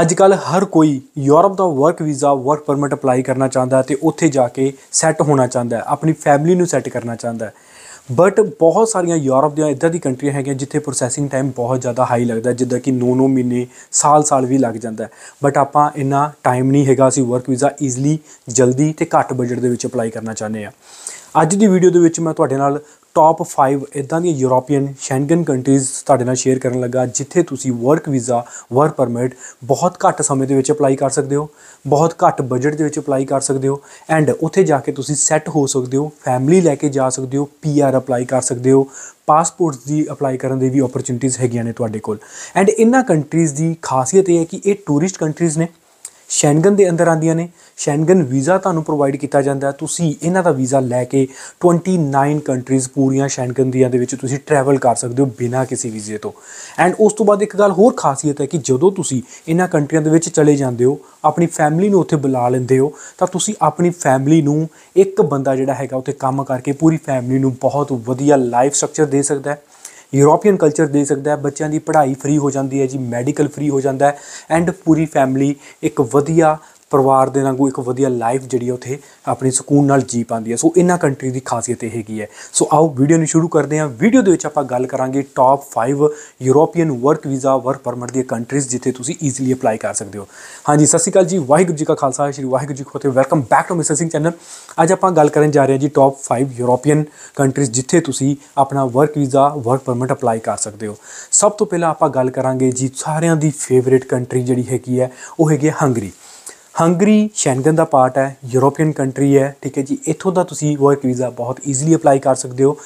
ਅੱਜ ਕੱਲ ਹਰ ਕੋਈ ਯੂਰਪ ਦਾ work visa work permit apply ਕਰਨਾ ਚਾਹੁੰਦਾ ਹੈ ਤੇ ਉੱਥੇ ਜਾ ਕੇ ਸੈੱਟ ਹੋਣਾ ਚਾਹੁੰਦਾ ਹੈ ਆਪਣੀ ਫੈਮਿਲੀ ਨੂੰ ਸੈੱਟ ਕਰਨਾ ਚਾਹੁੰਦਾ ਹੈ ਬਟ ਬਹੁਤ ਸਾਰੀਆਂ ਯੂਰਪ ਦੀਆਂ ਇਦਾਂ ਦੀ ਕੰਟਰੀਆਂ ਹੈਗੀਆਂ ਜਿੱਥੇ ਪ੍ਰੋਸੈਸਿੰਗ ਟਾਈਮ ਬਹੁਤ ਜ਼ਿਆਦਾ ਹਾਈ ਲੱਗਦਾ ਜਿੱਦਾਂ ਕਿ 9-9 ਮਹੀਨੇ ਸਾਲ-ਸਾਲ ਵੀ ਲੱਗ ਜਾਂਦਾ ਬਟ ਆਪਾਂ ਇੰਨਾ ਟਾਈਮ ਨਹੀਂ ਹੈਗਾ ਅਸੀਂ ਵਰਕ ਵੀਜ਼ਾ ਈਜ਼ਲੀ ਜਲਦੀ ਤੇ ਘੱਟ ਬਜਟ ਦੇ ਵਿੱਚ ਅਪਲਾਈ ਕਰਨਾ ਚਾਹੁੰਦੇ ਆ ਅੱਜ ਦੀ ਵੀਡੀਓ ਦੇ ਵਿੱਚ ਮੈਂ ਤੁਹਾਡੇ ਨਾਲ ਟਾਪ 5 ਇਦਾਂ ਦੀਆਂ ਯੂਰੋਪੀਅਨ ਸ਼ੈਂਗਨ ਕੰਟਰੀਜ਼ ਤੁਹਾਡੇ ਨਾਲ ਸ਼ੇਅਰ ਕਰਨ ਲੱਗਾ ਜਿੱਥੇ ਤੁਸੀਂ ਵਰਕ ਵੀਜ਼ਾ ਵਰਕ ਪਰਮਿਟ ਬਹੁਤ ਘੱਟ ਸਮੇਂ ਦੇ ਵਿੱਚ ਅਪਲਾਈ ਕਰ ਸਕਦੇ ਹੋ ਬਹੁਤ ਘੱਟ ਬਜਟ ਦੇ ਵਿੱਚ ਅਪਲਾਈ ਕਰ ਸਕਦੇ ਹੋ ਐਂਡ ਉੱਥੇ ਜਾ ਕੇ ਤੁਸੀਂ ਸੈੱਟ ਹੋ ਸਕਦੇ ਹੋ ਫੈਮਿਲੀ ਲੈ ਕੇ ਜਾ ਸਕਦੇ ਹੋ ਪੀਆਰ ਅਪਲਾਈ ਕਰ ਸਕਦੇ ਹੋ ਪਾਸਪੋਰਟਸ ਦੀ ਅਪਲਾਈ ਕਰਨ ਦੇ ਵੀ ਓਪਰਚ्युनिटीज ਹੈਗੀਆਂ ਨੇ ਤੁਹਾਡੇ ਕੋਲ ਐਂਡ ਇਨਾਂ ਕੰਟਰੀਜ਼ ਦੀ ਖਾਸੀਅਤ ਇਹ ਹੈ ਕਿ ਇਹ ਟੂਰਿਸਟ ਕੰਟਰੀਜ਼ ਨੇ ਸ਼ੈਂਗਨ ਦੇ ਅੰਦਰ ਆਂਦੀਆਂ ਨੇ ਸ਼ੈਂਗਨ ਵੀਜ਼ਾ ਤੁਹਾਨੂੰ ਪ੍ਰੋਵਾਈਡ ਕੀਤਾ ਜਾਂਦਾ ਹੈ ਤੁਸੀਂ ਇਹਨਾਂ ਦਾ ਵੀਜ਼ਾ ਲੈ ਕੇ 29 ਕੰਟਰੀਜ਼ ਪੂਰੀਆਂ ਸ਼ੈਂਗਨ ਦੀਆਂ ਦੇ ਵਿੱਚ ਤੁਸੀਂ ਟਰੈਵਲ ਕਰ ਸਕਦੇ ਹੋ ਬਿਨਾਂ ਕਿਸੇ ਵੀਜ਼ੇ ਤੋਂ ਐਂਡ ਉਸ ਤੋਂ ਬਾਅਦ ਇੱਕ ਗੱਲ ਹੋਰ ਖਾਸੀਅਤ ਹੈ ਕਿ ਜਦੋਂ ਤੁਸੀਂ ਇਹਨਾਂ ਕੰਟਰੀਆਂ ਦੇ ਵਿੱਚ ਚਲੇ ਜਾਂਦੇ ਹੋ ਆਪਣੀ ਫੈਮਿਲੀ ਨੂੰ ਉੱਥੇ ਬੁਲਾ ਲੈਂਦੇ ਹੋ ਤਾਂ ਤੁਸੀਂ ਆਪਣੀ ਫੈਮਿਲੀ ਨੂੰ ਇੱਕ ਬੰਦਾ ਜਿਹੜਾ ਹੈਗਾ ਉੱਥੇ ਕੰਮ ਕਰਕੇ ਪੂਰੀ ਫੈਮਿਲੀ ਨੂੰ ਬਹੁਤ ਵਧੀਆ ਲਾਈਫ ਸਟਰਕਚਰ ਦੇ ਸਕਦਾ ਹੈ ਯੂਰੋਪੀਅਨ ਕਲਚਰ ਦੇ ਸਕਦਾ ਹੈ ਬੱਚਿਆਂ ਦੀ ਪੜ੍ਹਾਈ ਫ੍ਰੀ ਹੋ ਜਾਂਦੀ ਹੈ ਜੀ ਮੈਡੀਕਲ ਫ੍ਰੀ ਹੋ ਜਾਂਦਾ ਹੈ ਐਂਡ ਪੂਰੀ ਫੈਮਿਲੀ ਇੱਕ ਵਧੀਆ ਪਰਿਵਾਰ ਦੇ ਨਾਲ ਇੱਕ ਵਧੀਆ ਲਾਈਫ ਜਿਹੜੀ ਉਥੇ ਆਪਣੀ ਸਕੂਨ ਨਾਲ ਜੀ ਪਾਉਂਦੀ ਹੈ ਸੋ ਇਹਨਾਂ ਕੰਟਰੀ ਦੀ ਖਾਸੀਅਤ ਇਹ ਹੈਗੀ ਹੈ ਸੋ ਆਓ ਵੀਡੀਓ ਨੂੰ ਸ਼ੁਰੂ ਕਰਦੇ ਹਾਂ ਵੀਡੀਓ ਦੇ ਵਿੱਚ ਆਪਾਂ ਗੱਲ ਕਰਾਂਗੇ top 5 European work visa work permit ਦੀ ਕੰਟਰੀਜ਼ ਜਿੱਥੇ ਤੁਸੀਂ ਈਜ਼ੀਲੀ ਅਪਲਾਈ ਕਰ ਸਕਦੇ ਹੋ ਹਾਂਜੀ ਸਤਿ ਸ਼੍ਰੀ ਅਕਾਲ ਜੀ ਵਾਹਿਗੁਰੂ ਜੀ ਕਾ ਖਾਲਸਾ ਸ਼੍ਰੀ ਵਾਹਿਗੁਰੂ ਜੀ ਕੀ ਫਤਿਹ welcome back to mister Singh channel ਅੱਜ ਆਪਾਂ ਗੱਲ ਕਰਨ ਜਾ ਰਹੇ ਹਾਂ ਜੀ ਟਾਪ 5 ਯੂਰੋਪੀਅਨ ਕੰਟਰੀਜ਼ ਜਿੱਥੇ ਤੁਸੀਂ ਆਪਣਾ work visa work permit apply ਕਰ ਸਕਦੇ ਹੋ ਸਭ ਤੋਂ ਪਹਿਲਾਂ ਆਪਾਂ ਗੱਲ ਕਰਾਂਗੇ ਜੀ ਸਾਰਿਆਂ ਦੀ ਫੇਵਰੇਟ ਕੰਟਰੀ ਜਿਹੜੀ ਹੈਗੀ ਹੈ ਉਹ ਹੈਗੀ ਹੈ ਹੰਗਰੀ ਹੰਗਰੀ ਸ਼ੈਂਗਨ ਦਾ ਪਾਰਟ ਹੈ ਯੂਰੋਪੀਅਨ ਕੰਟਰੀ ਹੈ ਠੀਕ ਹੈ ਜੀ ਇੱਥੋਂ ਦਾ ਤੁਸੀਂ ਵਰਕ ਵੀਜ਼ਾ ਬਹੁਤ ਈਜ਼ੀਲੀ ਅਪਲਾਈ ਕਰ ਸਕਦੇ ਹੋ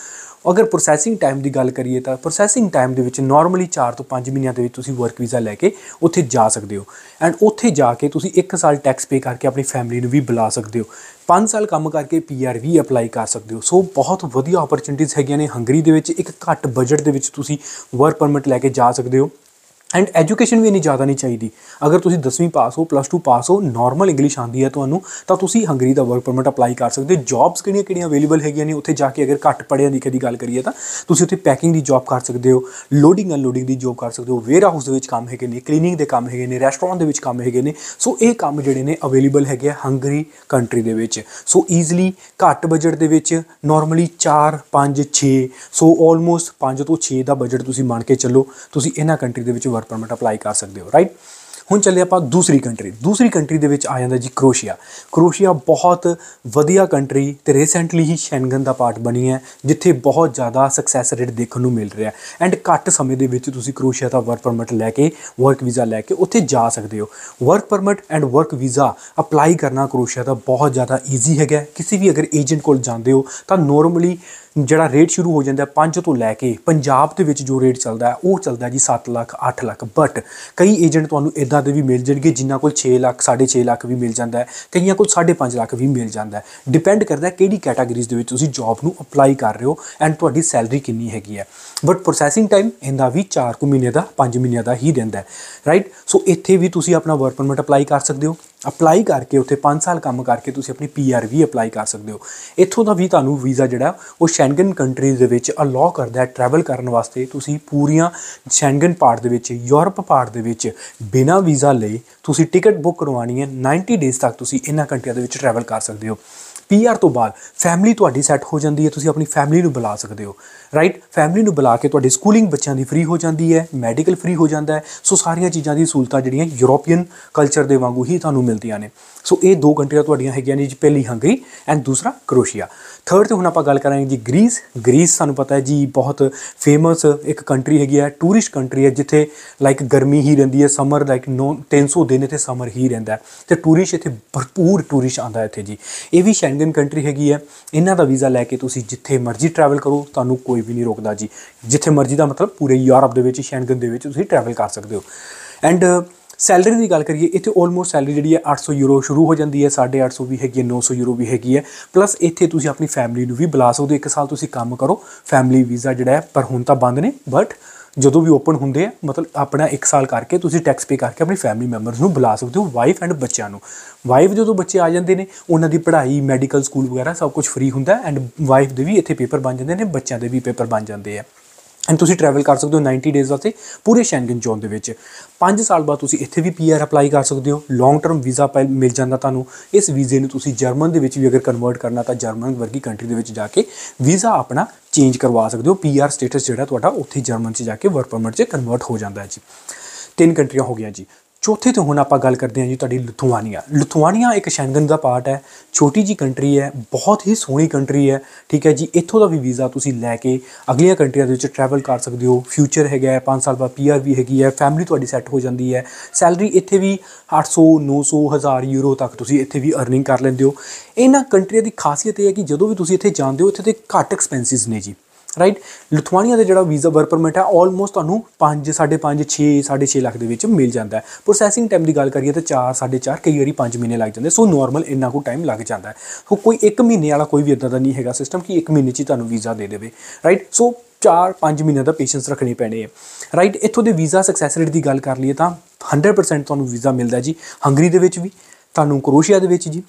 ਅਗਰ ਪ੍ਰੋਸੈਸਿੰਗ ਟਾਈਮ ਦੀ ਗੱਲ ਕਰੀਏ ਤਾਂ ਪ੍ਰੋਸੈਸਿੰਗ ਟਾਈਮ ਦੇ ਵਿੱਚ ਨਾਰਮਲੀ 4 ਤੋਂ 5 ਮਹੀਨਿਆਂ ਦੇ ਵਿੱਚ ਤੁਸੀਂ ਵਰਕ ਵੀਜ਼ਾ ਲੈ ਕੇ ਉੱਥੇ ਜਾ ਸਕਦੇ ਹੋ ਐਂਡ ਉੱਥੇ ਜਾ ਕੇ ਤੁਸੀਂ 1 ਸਾਲ ਟੈਕਸ ਪੇ ਕਰਕੇ ਆਪਣੀ ਫੈਮਿਲੀ ਨੂੰ ਵੀ ਬੁਲਾ ਸਕਦੇ ਹੋ 5 ਸਾਲ ਕੰਮ ਕਰਕੇ ਪੀਆਰ ਵੀ ਅਪਲਾਈ ਕਰ ਸਕਦੇ ਹੋ ਸੋ ਬਹੁਤ ਵਧੀਆ ਓਪਰਚ्युनिटीज ਹੈਗੀਆਂ ਨੇ ਹੰਗਰੀ ਦੇ ਵਿੱਚ ਇੱਕ ਘੱਟ ਬਜਟ ਦੇ ਵਿੱਚ ਤੁਸੀਂ ਵਰਕ ਪਰਮਿਟ ਲੈ ਕੇ ਜਾ ਸਕਦੇ ਹੋ ਐਂਡ ਐਜੂਕੇਸ਼ਨ ਵੀ ਇਨੀ ਜ਼ਿਆਦਾ ਨਹੀਂ ਚਾਹੀਦੀ ਅਗਰ ਤੁਸੀਂ 10ਵੀਂ ਪਾਸ ਹੋ ਪਲੱਸ 2 ਪਾਸ ਹੋ ਨਾਰਮਲ ਇੰਗਲਿਸ਼ ਆਂਦੀ ਹੈ ਤੁਹਾਨੂੰ ਤਾਂ ਤੁਸੀਂ ਹੰਗਰੀ ਦਾ ਵਰਕ ਪਰਮਿਟ ਅਪਲਾਈ ਕਰ ਸਕਦੇ ਹੋ ਜੌਬਸ ਕਿਹੜੀਆਂ ਕਿਹੜੀਆਂ ਅਵੇਲੇਬਲ ਹੈਗੀਆਂ ਨੇ ਉੱਥੇ ਜਾ ਕੇ ਅਗਰ ਘੱਟ ਪੜਿਆ ਲਿਖਿਆ ਦੀ ਗੱਲ ਕਰੀਏ ਤਾਂ ਤੁਸੀਂ ਉੱਥੇ ਪੈਕਿੰਗ ਦੀ ਜੌਬ ਕਰ ਸਕਦੇ ਹੋ ਲੋਡਿੰਗ ਐਂਡ ਲੋਡਿੰਗ ਦੀ ਜੌਬ ਕਰ ਸਕਦੇ ਹੋ ਵੇਅਰ ਹਾਊਸ ਦੇ ਵਿੱਚ ਕੰਮ ਹੈਗੇ ਨੇ ਕਲੀਨਿੰਗ ਦੇ ਕੰਮ ਹੈਗੇ ਨੇ ਰੈਸਟੋਰੈਂਟ ਦੇ ਵਿੱਚ ਕੰਮ ਹੈਗੇ ਨੇ ਸੋ ਇਹ ਕੰਮ ਜਿਹੜੇ ਨੇ ਅਵੇਲੇਬਲ ਹੈਗੇ ਆ ਹੰਗਰੀ ਕੰਟਰੀ ਦੇ ਵਿੱਚ ਸੋ ਈਜ਼ਲੀ ਘੱਟ ਬਜਟ ਦੇ ਵਿੱਚ ਨਾਰਮਲੀ 4 5 6 ਸੋ ਆਲਮੋਸਟ 5 ਤੋਂ 6 ਦਾ ਬਜਟ ਤੁਸੀਂ ਮੰਨ ਕੇ ਚੱਲੋ ਤੁਸੀਂ ਇਹਨਾਂ ਕੰਟਰੀ ਦੇ ਵਿੱਚ ਵਰ ਵਰਕ ਪਰਮਿਟ ਅਪਲਾਈ ਕਰ ਸਕਦੇ ਹੋ ਰਾਈਟ ਹੁਣ ਚੱਲੇ ਆਪਾਂ ਦੂਸਰੀ ਕੰਟਰੀ ਦੂਸਰੀ ਕੰਟਰੀ ਦੇ ਵਿੱਚ ਆ ਜਾਂਦਾ ਜੀ ਕਰੋਸ਼ੀਆ ਕਰੋਸ਼ੀਆ ਬਹੁਤ ਵਧੀਆ ਕੰਟਰੀ ਤੇ ਰੀਸੈਂਟਲੀ ਹੀ ਸ਼ੈਂਗਨ ਦਾ ਪਾਰਟ ਬਣੀ ਹੈ ਜਿੱਥੇ ਬਹੁਤ ਜ਼ਿਆਦਾ ਸਕਸੈਸ ਰੇਟ ਦੇਖਣ ਨੂੰ ਮਿਲ ਰਿਹਾ ਐਂਡ ਘੱਟ ਸਮੇਂ ਦੇ ਵਿੱਚ ਤੁਸੀਂ ਕਰੋਸ਼ੀਆ ਦਾ ਵਰਕ ਪਰਮਿਟ ਲੈ ਕੇ ਵਰਕ ਵੀਜ਼ਾ ਲੈ ਕੇ ਉੱਥੇ ਜਾ ਸਕਦੇ ਹੋ work permit and work visa apply ਕਰਨਾ ਕਰੋਸ਼ੀਆ ਦਾ ਬਹੁਤ ਜ਼ਿਆਦਾ ਈਜ਼ੀ ਹੈਗਾ ਕਿਸੇ ਵੀ ਅਗਰ ਏਜੰਟ ਕੋਲ ਜਾਂਦੇ ਹੋ ਤਾਂ ਨੋਰਮਲੀ ਜਿਹੜਾ ਰੇਟ ਸ਼ੁਰੂ ਹੋ ਜਾਂਦਾ 5 ਤੋਂ ਲੈ ਕੇ ਪੰਜਾਬ ਦੇ ਵਿੱਚ ਜੋ ਰੇਟ ਚੱਲਦਾ ਹੈ ਉਹ ਚੱਲਦਾ ਜੀ 7 ਲੱਖ 8 ਲੱਖ ਬਟ ਕਈ ਏਜੰਟ ਤੁਹਾਨੂੰ ਇਦਾਂ ਦੇ ਵੀ ਮਿਲ ਜਾਣਗੇ ਜਿਨ੍ਹਾਂ ਕੋਲ 6 ਲੱਖ 6.5 ਲੱਖ ਵੀ ਮਿਲ ਜਾਂਦਾ ਹੈ ਕਈਆਂ ਕੋਲ 5.5 ਲੱਖ ਵੀ ਮਿਲ ਜਾਂਦਾ ਹੈ ਡਿਪੈਂਡ ਕਰਦਾ ਕਿਹੜੀ ਕੈਟਾਗਰੀਜ਼ ਦੇ ਵਿੱਚ ਤੁਸੀਂ ਜੌਬ ਨੂੰ ਅਪਲਾਈ ਕਰ ਰਹੇ ਹੋ ਐਂਡ ਤੁਹਾਡੀ ਸੈਲਰੀ ਕਿੰਨੀ ਹੈਗੀ ਹੈ ਬਟ ਪ੍ਰੋਸੈਸਿੰਗ ਟਾਈਮ ਇਹਦਾ ਵੀ 4 ਕੁ ਮਹੀਨੇ ਦਾ 5 ਮਹੀਨੇ ਦਾ ਹੀ ਦਿੰਦਾ ਹੈ ਰਾਈਟ ਸੋ ਇੱਥੇ ਵੀ ਤੁਸੀਂ ਆਪਣਾ ਵਰਕ ਪਰਮਿਟ ਅਪਲਾਈ ਕਰ ਸਕਦੇ ਹੋ ਅਪਲਾਈ ਕਰਕੇ ਉੱਥੇ 5 ਸਾਲ ਕੰਮ ਕਰਕੇ ਤੁਸੀਂ ਆਪਣੀ ਪੀਆਰ ਵੀ ਅਪਲਾਈ ਕਰ ਸਕਦੇ ਹੋ ਇੱਥੋਂ ਦਾ ਵੀ ਤੁਹਾਨੂੰ ਵੀਜ਼ਾ ਜਿਹੜਾ ਉਹ ਸ਼ੈਂਗਨ ਕੰਟਰੀਜ਼ ਦੇ ਵਿੱਚ ਅਲਾਉ ਕਰਦਾ ਹੈ ਟਰੈਵਲ ਕਰਨ ਵਾਸਤੇ ਤੁਸੀਂ ਪੂਰੀਆਂ ਸ਼ੈਂਗਨ ਪਾਰਟ ਦੇ ਵਿੱਚ ਯੂਰਪ ਪਾਰਟ ਦੇ ਵਿੱਚ ਬਿਨਾਂ ਵੀਜ਼ਾ ਲਏ ਤੁਸੀਂ ਟਿਕਟ ਬੁੱਕ ਕਰਵਾਣੀ ਹੈ 90 ਡੇਜ਼ ਤੱਕ ਤੁਸੀਂ ਇਹਨਾਂ ਕੰਟਰੀਆਂ ਦੇ ਵਿੱਚ ਟਰੈਵਲ ਕਰ ਸਕਦੇ ਹੋ ਪੀਆਰ ਤੋਂ ਬਾਅਦ ਫੈਮਿਲੀ ਤੁਹਾਡੀ ਸੈੱਟ ਹੋ ਜਾਂਦੀ ਹੈ ਤੁਸੀਂ ਆਪਣੀ ਫੈਮਿਲੀ ਨੂੰ ਬੁਲਾ ਸਕਦੇ ਹੋ ਰਾਈਟ ਫੈਮਿਲੀ ਨੂੰ ਬੁਲਾ ਕੇ ਤੁਹਾਡੀ ਸਕੂਲਿੰਗ ਬੱਚਿਆਂ ਦੀ ਫ੍ਰੀ ਹੋ ਜਾਂਦੀ ਹੈ ਮੈਡੀਕਲ ਫ੍ਰੀ ਹੋ ਜਾਂਦਾ ਹੈ ਸੋ ਸਾਰੀਆਂ ਚੀਜ਼ਾਂ ਦੀ ਸਹੂਲਤਾਂ ਜਿਹੜੀਆਂ ਯੂਰੋਪੀਅਨ ਕਲਚਰ ਦੇ ਵਾਂਗੂ ਹੀ ਤੁਹਾਨੂੰ ਮਿਲਦੀਆਂ ਨੇ ਸੋ ਇਹ ਦੋ ਕੰਟਰੀਆਂ ਤੁਹਾਡੀਆਂ ਹੈਗੀਆਂ ਨੇ ਜੀ ਪਹਿਲੀ ਹੰਗਰੀ ਐਂਡ ਦੂਸਰਾ ਕਰੋਸ਼ੀਆ ਥਰਡ ਤੇ ਹੁਣ ਆਪਾਂ ਗੱਲ ਕਰਾਂਗੇ ਜੀ ਗ੍ਰੀਸ ਗ੍ਰੀਸ ਸਾਨੂੰ ਪਤਾ ਹੈ ਜੀ ਬਹੁਤ ਫੇਮਸ ਇੱਕ ਕੰਟਰੀ ਹੈਗੀ ਹੈ ਟੂਰਿਸਟ ਕੰਟਰੀ ਹੈ ਜਿੱਥੇ ਲਾਈਕ ਗਰਮੀ ਹੀ ਰਹਿੰਦੀ ਹੈ ਸਮਰ ਲਾਈਕ 300 ਦਿਨ ਇੱਥੇ ਸਮਰ ਹੀ ਰਹਿੰਦਾ ਤੇ ਟੂਰਿਸਟ ਇੱਥੇ ਭਰਪੂਰ ਟੂਰਿਸਟ ਆਂਦਾ ਇੱਥੇ ਜੀ ਇਹ ਵੀ ਸ਼ੈਂਗਨ ਕੰਟਰੀ ਹੈਗੀ ਹੈ ਇਹਨਾਂ ਦਾ ਵੀਜ਼ਾ ਲੈ ਕੇ ਤੁਸੀਂ ਜਿੱਥੇ ਮਰਜ਼ੀ ਟਰੈਵਲ ਕਰੋ ਤੁਹਾਨੂੰ ਕੋਈ ਵੀ ਨਹੀਂ ਰੋਕਦਾ ਜੀ ਜਿੱਥੇ ਮਰਜ਼ੀ ਦਾ ਮਤਲਬ ਪੂਰੇ ਯੂਰਪ ਦੇ ਵਿੱਚ ਸ਼ੈਂਗਨ ਦੇ ਵਿੱਚ ਤੁਸੀਂ ਟਰੈਵਲ ਕਰ ਸਕਦੇ ਹੋ ਐਂਡ ਸੈਲਰੀ ਦੀ ਗੱਲ ਕਰੀਏ ਇੱਥੇ ਆਲਮੋਸਟ ਸੈਲਰੀ ਜਿਹੜੀ ਹੈ 800 ਯੂਰੋ ਸ਼ੁਰੂ ਹੋ ਜਾਂਦੀ ਹੈ 850 ਵੀ ਹੈਗੀ ਹੈ 900 ਯੂਰੋ ਵੀ ਹੈਗੀ ਹੈ ਪਲੱਸ ਇੱਥੇ ਤੁਸੀਂ ਆਪਣੀ ਫੈਮਿਲੀ ਨੂੰ ਵੀ ਬੁਲਾ ਸਕਦੇ ਹੋ ਇੱਕ ਸਾਲ ਤੁਸੀਂ ਕੰਮ ਕਰੋ ਫੈਮਿਲੀ ਵੀਜ਼ਾ ਜਿਹੜਾ ਹੈ ਪਰ ਹੁਣ ਤਾਂ ਬੰਦ ਨੇ ਬਟ ਜਦੋਂ ਵੀ ਓਪਨ ਹੁੰਦੇ ਆ ਮਤਲਬ ਆਪਣਾ 1 ਸਾਲ ਕਰਕੇ ਤੁਸੀਂ ਟੈਕਸ ਪੇ ਕਰਕੇ ਆਪਣੀ ਫੈਮਿਲੀ ਮੈਂਬਰਸ ਨੂੰ ਬੁਲਾ ਸਕਦੇ ਹੋ ਵਾਈਫ ਐਂਡ ਬੱਚਿਆਂ ਨੂੰ ਵਾਈਫ ਜਦੋਂ ਬੱਚੇ ਆ ਜਾਂਦੇ ਨੇ ਉਹਨਾਂ ਦੀ ਪੜ੍ਹਾਈ ਮੈਡੀਕਲ ਸਕੂਲ ਵਗੈਰਾ ਸਭ ਕੁਝ ਫ੍ਰੀ ਹੁੰਦਾ ਐਂਡ ਵਾਈਫ ਦੇ ਵੀ ਇੱਥੇ ਪੇਪਰ ਬਣ ਜਾਂਦੇ ਨੇ ਬੱਚਿਆਂ ਦੇ ਵੀ ਪੇਪਰ ਬਣ ਜਾਂਦੇ ਆ ਐਂਡ ਤੁਸੀਂ ਟਰੈਵਲ ਕਰ ਸਕਦੇ ਹੋ 90 ਡੇਜ਼ ਵਾਸਤੇ ਪੂਰੇ ਸ਼ੈਂਗਨ ਜ਼ੋਨ ਦੇ ਵਿੱਚ 5 ਸਾਲ ਬਾਅਦ ਤੁਸੀਂ ਇੱਥੇ ਵੀ ਪੀਆਰ ਅਪਲਾਈ ਕਰ ਸਕਦੇ ਹੋ ਲੌਂਗ ਟਰਮ ਵੀਜ਼ਾ ਮਿਲ ਜਾਂਦਾ ਤੁਹਾਨੂੰ ਇਸ ਵੀਜ਼ੇ ਨੂੰ ਤੁਸੀਂ ਜਰਮਨ ਦੇ ਵਿੱਚ ਵੀ ਅਗਰ ਕਨਵਰਟ ਕਰਨਾ ਤਾਂ ਜਰਮਨ ਵਰਗੀ ਕੰਟਰੀ ਦੇ ਵਿੱਚ ਜਾ ਕੇ ਵੀਜ਼ਾ ਆਪਣਾ ਚੇਂਜ ਕਰਵਾ ਸਕਦੇ ਹੋ ਪੀਆਰ ਸਟੇਟਸ ਜਿਹੜਾ ਤੁਹਾਡਾ ਉੱਥੇ ਜਰਮਨ 'ਚ ਜਾ ਕੇ ਵਰਕ ਪਰਮਿਟ 'ਚ ਕਨਵਰਟ ਹੋ ਜਾਂਦਾ ਹੈ ਜੀ ਤਿੰਨ ਕੰਟਰੀਆਂ ਹੋ ਗਈਆਂ ਜੀ ਚੌਥੇ ਤੋਂ ਹੁਣ ਆਪਾਂ ਗੱਲ ਕਰਦੇ ਹਾਂ ਜੀ ਤੁਹਾਡੀ ਲਿਥੁਆਨੀਆ ਲਿਥੁਆਨੀਆ ਇੱਕ ਸ਼ੈਂਗਨ ਦਾ ਪਾਰਟ ਹੈ ਛੋਟੀ ਜੀ ਕੰਟਰੀ ਹੈ ਬਹੁਤ ਹੀ ਸੋਹਣੀ ਕੰਟਰੀ ਹੈ ਠੀਕ ਹੈ ਜੀ ਇੱਥੋਂ ਦਾ ਵੀ ਵੀਜ਼ਾ ਤੁਸੀਂ ਲੈ ਕੇ ਅਗਲੀਆਂ ਕੰਟਰੀਆਂ ਦੇ ਵਿੱਚ ਟਰੈਵਲ ਕਰ ਸਕਦੇ ਹੋ ਫਿਊਚਰ ਹੈਗਾ 5 ਸਾਲ ਬਾਅਦ ਪੀਆਰ ਵੀ ਹੈਗੀ ਹੈ ਫੈਮਿਲੀ ਤੁਹਾਡੀ ਸੈੱਟ ਹੋ ਜਾਂਦੀ ਹੈ ਸੈਲਰੀ ਇੱਥੇ ਵੀ 800 900 ਹਜ਼ਾਰ ਯੂਰੋ ਤੱਕ ਤੁਸੀਂ ਇੱਥੇ ਵੀ ਅਰਨਿੰਗ ਕਰ ਲੈਂਦੇ ਹੋ ਇਹਨਾਂ ਕੰਟਰੀਆਂ ਦੀ ਖਾਸੀਅਤ ਇਹ ਹੈ ਕਿ ਜਦੋਂ ਵੀ ਤੁਸੀਂ ਇੱਥੇ ਜਾਂਦੇ ਹੋ ਇੱਥੇ ਤੇ ਘੱਟ ਐਕਸਪੈਂਸਿਸ ਨੇ ਜੀ ਰਾਈਟ ਲਿਥੁਆਨੀਆ ਦਾ ਜਿਹੜਾ ਵੀਜ਼ਾ ਵਰਕ ਪਰਮਿਟ ਹੈ ਆਲਮੋਸਟ ਤੁਹਾਨੂੰ 5 5.5 6 6.5 ਲੱਖ ਦੇ ਵਿੱਚ ਮਿਲ ਜਾਂਦਾ ਹੈ ਪ੍ਰੋਸੈਸਿੰਗ ਟਾਈਮ ਦੀ ਗੱਲ ਕਰੀਏ ਤਾਂ 4 4.5 ਕਈ ਵਾਰੀ 5 ਮਹੀਨੇ ਲੱਗ ਜਾਂਦੇ ਸੋ ਨਾਰਮਲ ਇੰਨਾ ਕੋ ਟਾਈਮ ਲੱਗ ਜਾਂਦਾ ਹੈ ਸੋ ਕੋਈ 1 ਮਹੀਨੇ ਵਾਲਾ ਕੋਈ ਵੀ ਇਦਾਂ ਦਾ ਨਹੀਂ ਹੈਗਾ ਸਿਸਟਮ ਕਿ 1 ਮਹੀਨੇ 'ਚ ਤੁਹਾਨੂੰ ਵੀਜ਼ਾ ਦੇ ਦੇਵੇ ਰਾਈਟ ਸੋ 4-5 ਮਹੀਨੇ ਦਾ ਪੇਸ਼ੈਂਸ ਰੱਖਣੇ ਪੈਣੇ ਹੈ ਰਾਈਟ ਇੱਥੋਂ ਦੇ ਵੀਜ਼ਾ ਸਕਸੈਸ ਰੇਟ ਦੀ ਗੱਲ ਕਰ ਲਈਏ ਤਾਂ 100% ਤੁਹਾਨੂੰ ਵੀਜ਼ਾ ਮਿਲਦਾ ਜੀ ਹੰਗਰੀ ਦੇ ਵਿੱਚ ਵੀ ਤੁਹਾਨੂੰ ਕਰੋਸ਼ੀਆ ਦੇ ਵਿੱਚ ਜੀ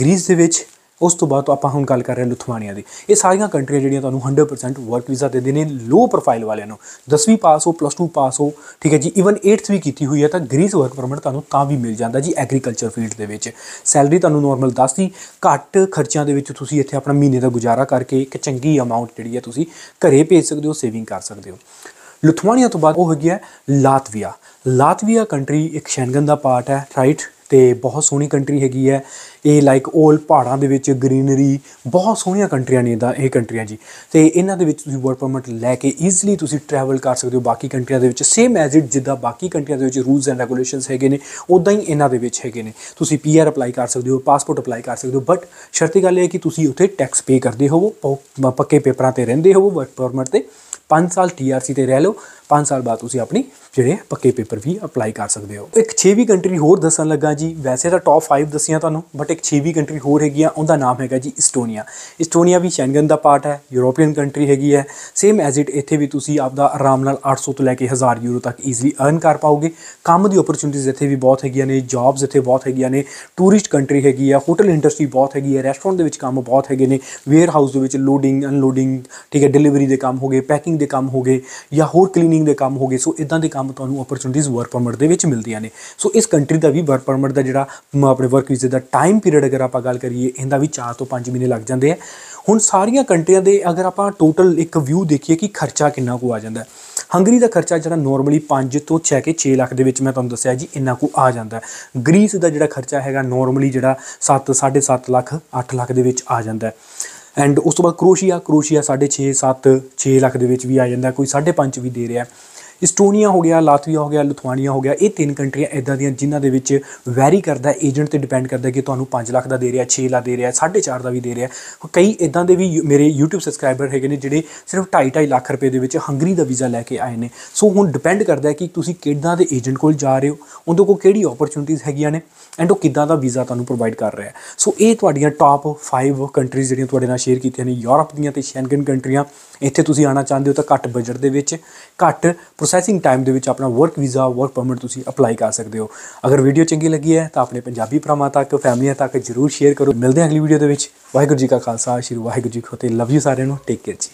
ਗ੍ਰੀਸ ਦੇ ਵਿੱਚ ਉਸ ਤੋਂ ਬਾਅਦ ਆਪਾਂ ਹੁਣ ਗੱਲ ਕਰ ਰਹੇ ਹਾਂ ਲੁਥਮਾਨੀਆ ਦੀ ਇਹ ਸਾਰੀਆਂ ਕੰਟਰੀਆਂ ਜਿਹੜੀਆਂ ਤੁਹਾਨੂੰ 100% ਵਰਕ ਵੀਜ਼ਾ ਦੇ ਦਿੰਦੇ ਨੇ ਲੋ ਪ੍ਰੋਫਾਈਲ ਵਾਲਿਆਂ ਨੂੰ 10ਵੀਂ ਪਾਸ ਹੋ ਪਲੱਸ 2 ਪਾਸ ਹੋ ਠੀਕ ਹੈ ਜੀ ਇਵਨ 8th ਵੀ ਕੀਤੀ ਹੋਈ ਹੈ ਤਾਂ ਗ੍ਰੀਸ ਵਰਕ ਪਰਮਿਟ ਤੁਹਾਨੂੰ ਤਾਂ ਵੀ ਮਿਲ ਜਾਂਦਾ ਜੀ ਐਗਰੀਕਲਚਰ ਫੀਲਡ ਦੇ ਵਿੱਚ ਸੈਲਰੀ ਤੁਹਾਨੂੰ ਨਾਰਮਲ ਦੱਸਦੀ ਘੱਟ ਖਰਚਿਆਂ ਦੇ ਵਿੱਚ ਤੁਸੀਂ ਇੱਥੇ ਆਪਣਾ ਮਹੀਨੇ ਦਾ ਗੁਜ਼ਾਰਾ ਕਰਕੇ ਇੱਕ ਚੰਗੀ ਅਮਾਉਂਟ ਜਿਹੜੀ ਹੈ ਤੁਸੀਂ ਘਰੇ ਭੇਜ ਸਕਦੇ ਹੋ ਸੇਵਿੰਗ ਕਰ ਸਕਦੇ ਹੋ ਲੁਥਮਾਨੀਆ ਤੋਂ ਬਾਅਦ ਉਹ ਹੈਗੀ ਗਿਆ ਲਾਤਵੀਆ ਲਾਤਵੀਆ ਕੰਟਰੀ ਇੱਕ ਸ਼ੈਂਗਨ ਦਾ ਪਾਰਟ ਹੈ ਰਾਈਟ ਤੇ ਬਹੁਤ ਸੋਹਣੀ ਕੰਟਰੀ ਹੈਗੀ ਹੈ ਇਹ ਲਾਈਕ 올 ਪਹਾੜਾਂ ਦੇ ਵਿੱਚ ਗ੍ਰੀਨਰੀ ਬਹੁਤ ਸੋਹਣੀਆਂ ਕੰਟਰੀਆਂ ਨੇ ਇਹਦਾ ਇਹ ਕੰਟਰੀਆਂ ਜੀ ਤੇ ਇਹਨਾਂ ਦੇ ਵਿੱਚ ਤੁਸੀਂ ਵਰਕ ਪਰਮਿਟ ਲੈ ਕੇ ਈਜ਼ੀਲੀ ਤੁਸੀਂ ਟਰੈਵਲ ਕਰ ਸਕਦੇ ਹੋ ਬਾਕੀ ਕੰਟਰੀਆਂ ਦੇ ਵਿੱਚ ਸੇਮ ਐਜ਼ ਇਟ ਜਿੱਦਾਂ ਬਾਕੀ ਕੰਟਰੀਆਂ ਦੇ ਵਿੱਚ ਰੂਲਸ ਐਂਡ ਰੈਗੂਲੇਸ਼ਨਸ ਹੈਗੇ ਨੇ ਉਦਾਂ ਹੀ ਇਹਨਾਂ ਦੇ ਵਿੱਚ ਹੈਗੇ ਨੇ ਤੁਸੀਂ ਪੀਆਰ ਅਪਲਾਈ ਕਰ ਸਕਦੇ ਹੋ ਪਾਸਪੋਰਟ ਅਪਲਾਈ ਕਰ ਸਕਦੇ ਹੋ ਬਟ ਸ਼ਰਤੀ ਗੱਲ ਇਹ ਹੈ ਕਿ ਤੁਸੀਂ ਉੱਥੇ ਟੈਕਸ ਪੇ ਕਰਦੇ ਹੋਵੋ ਪੱਕੇ ਪੇਪਰਾਂ ਤੇ ਰਹਿੰਦੇ ਹੋਵੋ ਵਰਕ ਪਰਮਿਟ ਤੇ 5 ਸਾਲ ਟੀਆਰਸੀ ਤੇ ਰਹਿ ਲਓ 5 ਸਾਲ ਬਾਅਦ ਤੁਸੀਂ ਆਪਣੀ ਜਿਹੜੇ ਪੱਕੇ ਪੇਪਰ ਵੀ ਅਪਲਾਈ ਕਰ ਸਕਦੇ ਹੋ ਇੱਕ 6ਵੀਂ ਕੰਟਰੀ ਹੋਰ ਦੱਸਣ ਲੱਗਾ ਜੀ ਵੈਸੇ ਤਾਂ ਟੌਪ 5 ਦੱਸੀਆਂ ਤੁਹਾਨੂੰ ਬਟ ਇੱਕ 6ਵੀਂ ਕੰਟਰੀ ਹੋਰ ਹੈਗੀ ਆ ਉਹਦਾ ਨਾਮ ਹੈਗਾ ਜੀ ਇਸਟੋਨੀਆ ਇਸਟੋਨੀਆ ਵੀ ਸ਼ੈਂਗਨ ਦਾ ਪਾਰਟ ਹੈ ਯੂਰੋਪੀਅਨ ਕੰਟਰੀ ਹੈਗੀ ਹੈ ਸੇਮ ਐਜ਼ ਇਟ ਇੱਥੇ ਵੀ ਤੁਸੀਂ ਆਪਦਾ ਆਰਾਮ ਨਾਲ 800 ਤੋਂ ਲੈ ਕੇ 1000 ਯੂਰੋ ਤੱਕ ਈਜ਼ੀਲੀ ਅਰਨ ਕਰ ਪਾਓਗੇ ਕੰਮ ਦੀ ਓਪਰਚੁਨਿਟੀਜ਼ ਇੱਥੇ ਵੀ ਬਹੁਤ ਹੈਗੀਆਂ ਨੇ ਜੌਬਸ ਇੱਥੇ ਬਹੁਤ ਹੈਗੀਆਂ ਨੇ ਟੂਰਿਸਟ ਕੰਟਰੀ ਹੈਗੀ ਆ ਹੋਟਲ ਇੰਡਸਟਰੀ ਬਹੁਤ ਹੈਗੀ ਹੈ ਰੈਸਟੋਰੈਂਟ ਦੇ ਵਿੱਚ ਕੰਮ ਬਹੁਤ ਹੈਗੇ ਨੇ ਵੇਅਰ ਹਾਊਸ ਦੇ ਵਿੱਚ ਲੋਡਿੰਗ ਅਨਲੋਡਿੰਗ ਠੀਕ ਹੈ ਡਿਲੀਵਰੀ ਦੇ ਕੰਮ ਹੋਗੇ ਪੈਕਿੰਗ ਦੇ ਕੰਮ ਹੋਗੇ ਜਾਂ ਹੋਰ ਕਲੀਨਿੰਗ ਕਲੀਨਿੰਗ ਦੇ ਕੰਮ ਹੋਗੇ ਸੋ ਇਦਾਂ ਦੇ ਕੰਮ ਤੁਹਾਨੂੰ ਓਪਰਚੁਨਿਟੀਜ਼ ਵਰਕ ਪਰਮਿਟ ਦੇ ਵਿੱਚ ਮਿਲਦੀਆਂ ਨੇ ਸੋ ਇਸ ਕੰਟਰੀ ਦਾ ਵੀ ਵਰਕ ਪਰਮਿਟ ਦਾ ਜਿਹੜਾ ਆਪਣੇ ਵਰਕ ਵੀਜ਼ੇ ਦਾ ਟਾਈਮ ਪੀਰੀਅਡ ਅਗਰ ਆਪਾਂ ਗੱਲ ਕਰੀਏ ਇਹਦਾ ਵੀ 4 ਤੋਂ 5 ਮਹੀਨੇ ਲੱਗ ਜਾਂਦੇ ਆ ਹੁਣ ਸਾਰੀਆਂ ਕੰਟਰੀਆਂ ਦੇ ਅਗਰ ਆਪਾਂ ਟੋਟਲ ਇੱਕ ਵਿਊ ਦੇਖੀਏ ਕਿ ਖਰਚਾ ਕਿੰਨਾ ਕੁ ਆ ਜਾਂਦਾ ਹੈ ਹੰਗਰੀ ਦਾ ਖਰਚਾ ਜਿਹੜਾ ਨਾਰਮਲੀ 5 ਤੋਂ 6 ਕੇ 6 ਲੱਖ ਦੇ ਵਿੱਚ ਮੈਂ ਤੁਹਾਨੂੰ ਦੱਸਿਆ ਜੀ ਇੰਨਾ ਕੁ ਆ ਜਾਂਦਾ ਗ੍ਰੀਸ ਦਾ ਜਿਹੜਾ ਖਰਚਾ ਹੈਗਾ ਨਾਰਮਲੀ ਜਿਹੜਾ 7 7.5 ਲੱਖ 8 ਲੱਖ ਦੇ ਵਿੱਚ ਆ ਜਾਂਦਾ ਐਂਡ ਉਸ ਤੋਂ ਬਾਅਦ ਕਰੋਸ਼ੀਆ ਕਰੋਸ਼ੀਆ 6.5 7 6 ਲੱਖ ਦੇ ਵਿੱਚ ਵੀ ਆ ਜਾਂਦਾ ਕੋਈ 5.5 ਵੀ ਦੇ ਰਿਹਾ ਇਸਟੋਨੀਆ ਹੋ ਗਿਆ ਲਾਤਵੀਆ ਹੋ ਗਿਆ ਲਿਥੁਆਨੀਆ ਹੋ ਗਿਆ ਇਹ ਤਿੰਨ ਕੰਟਰੀਆਂ ਇਦਾਂ ਦੀਆਂ ਜਿਨ੍ਹਾਂ ਦੇ ਵਿੱਚ ਵੈਰੀ ਕਰਦਾ ਏਜੰਟ ਤੇ ਡਿਪੈਂਡ ਕਰਦਾ ਕਿ ਤੁਹਾਨੂੰ 5 ਲੱਖ ਦਾ ਦੇ ਰਿਹਾ 6 ਲੱਖ ਦੇ ਰਿਹਾ 4.5 ਦਾ ਵੀ ਦੇ ਰਿਹਾ ਕਈ ਇਦਾਂ ਦੇ ਵੀ ਮੇਰੇ YouTube ਸਬਸਕ੍ਰਾਈਬਰ ਹੈਗੇ ਨੇ ਜਿਹੜੇ ਸਿਰਫ 2.5 ਲੱਖ ਰੁਪਏ ਦੇ ਵਿੱਚ ਹੰਗਰੀ ਦਾ ਵੀਜ਼ਾ ਲੈ ਕੇ ਆਏ ਨੇ ਸੋ ਹੁਣ ਡਿਪੈਂਡ ਕਰਦਾ ਕਿ ਤੁਸੀਂ ਕਿੱਦਾਂ ਦੇ ਏਜੰਟ ਕੋਲ ਜਾ ਰਹੇ ਹੋ ਉਹਦੇ ਕੋਲ ਕਿਹੜੀ ਓਪਰਚ्युनिटीज ਹੈਗੀਆਂ ਨੇ ਐਂਡ ਉਹ ਕਿੱਦਾਂ ਦਾ ਵੀਜ਼ਾ ਤੁਹਾਨੂੰ ਪ੍ਰੋਵਾਈਡ ਕਰ ਰਿਹਾ ਸੋ ਇਹ ਤੁਹਾਡੀਆਂ ਟਾਪ 5 ਕੰਟਰੀਜ਼ ਜਿਹੜੀਆਂ ਤੁਹਾਡੇ ਨਾਲ ਸ਼ੇਅਰ ਕੀਤੀਆਂ ਨੇ ਯੂਰਪ ਦੀਆਂ ਤੇ ਸ਼ੈਂਗਨ ਕੰਟਰੀਆਂ ਇੱਥੇ ਤੁਸੀਂ ਆਣਾ ਚਾਹੁੰਦੇ ਹੋ ਤਾਂ ਘੱਟ ਬਜਟ ਦੇ ਵਿੱਚ ਘੱਟ ਪ੍ਰੋਸੈਸਿੰਗ ਟਾਈਮ ਦੇ ਵਿੱਚ ਆਪਣਾ ਵਰਕ ਵੀਜ਼ਾ ਵਰਕ ਪਰਮਿਟ ਤੁਸੀਂ ਅਪਲਾਈ ਕਰ ਸਕਦੇ ਹੋ ਅਗਰ ਵੀਡੀਓ ਚੰਗੀ ਲੱਗੀ ਹੈ ਤਾਂ ਆਪਣੇ ਪੰਜਾਬੀ ਭਰਾਵਾਂ ਤੱਕ ਫੈਮਲੀਆਂ ਤੱਕ ਜਰੂਰ ਸ਼ੇਅਰ ਕਰੋ ਮਿਲਦੇ ਹਾਂ ਅਗਲੀ ਵੀਡੀਓ ਦੇ ਵਿੱਚ ਵਾਹਿਗੁਰੂ ਜੀ ਕਾ ਖਾਲਸਾ ਸ਼੍ਰੀ ਵਾਹਿਗੁਰੂ ਜੀ ਕੀ ਫਤਿਹ ਲਵ ਯੂ ਸਾਰਿਆਂ ਨੂੰ ਟੇਕ ਕੇਅਰ ਜੀ